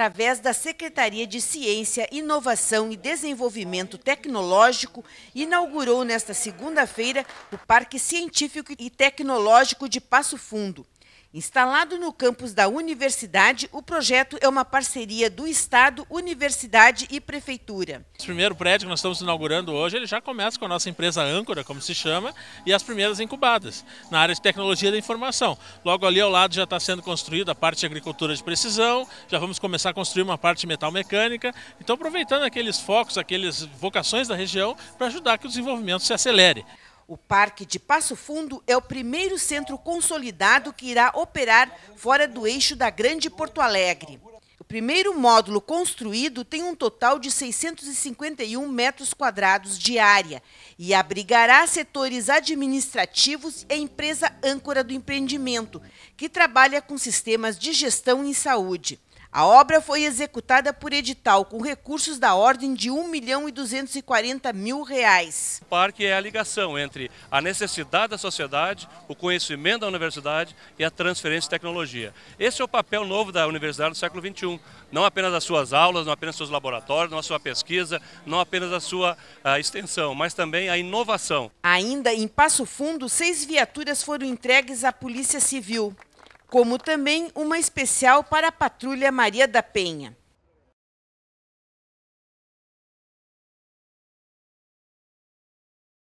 através da Secretaria de Ciência, Inovação e Desenvolvimento Tecnológico, inaugurou nesta segunda-feira o Parque Científico e Tecnológico de Passo Fundo. Instalado no campus da universidade, o projeto é uma parceria do Estado, Universidade e Prefeitura. O primeiro prédio que nós estamos inaugurando hoje, ele já começa com a nossa empresa âncora, como se chama, e as primeiras incubadas, na área de tecnologia da informação. Logo ali ao lado já está sendo construída a parte de agricultura de precisão, já vamos começar a construir uma parte de metal mecânica, então aproveitando aqueles focos, aqueles vocações da região, para ajudar que o desenvolvimento se acelere. O Parque de Passo Fundo é o primeiro centro consolidado que irá operar fora do eixo da Grande Porto Alegre. O primeiro módulo construído tem um total de 651 metros quadrados de área e abrigará setores administrativos e a empresa âncora do empreendimento, que trabalha com sistemas de gestão em saúde. A obra foi executada por edital com recursos da ordem de 1 milhão e 240 mil reais. O parque é a ligação entre a necessidade da sociedade, o conhecimento da universidade e a transferência de tecnologia. Esse é o papel novo da universidade do século XXI. Não apenas as suas aulas, não apenas seus laboratórios, não a sua pesquisa, não apenas a sua a ah, extensão, mas também a inovação. Ainda em Passo Fundo, seis viaturas foram entregues à Polícia Civil como também uma especial para a Patrulha Maria da Penha.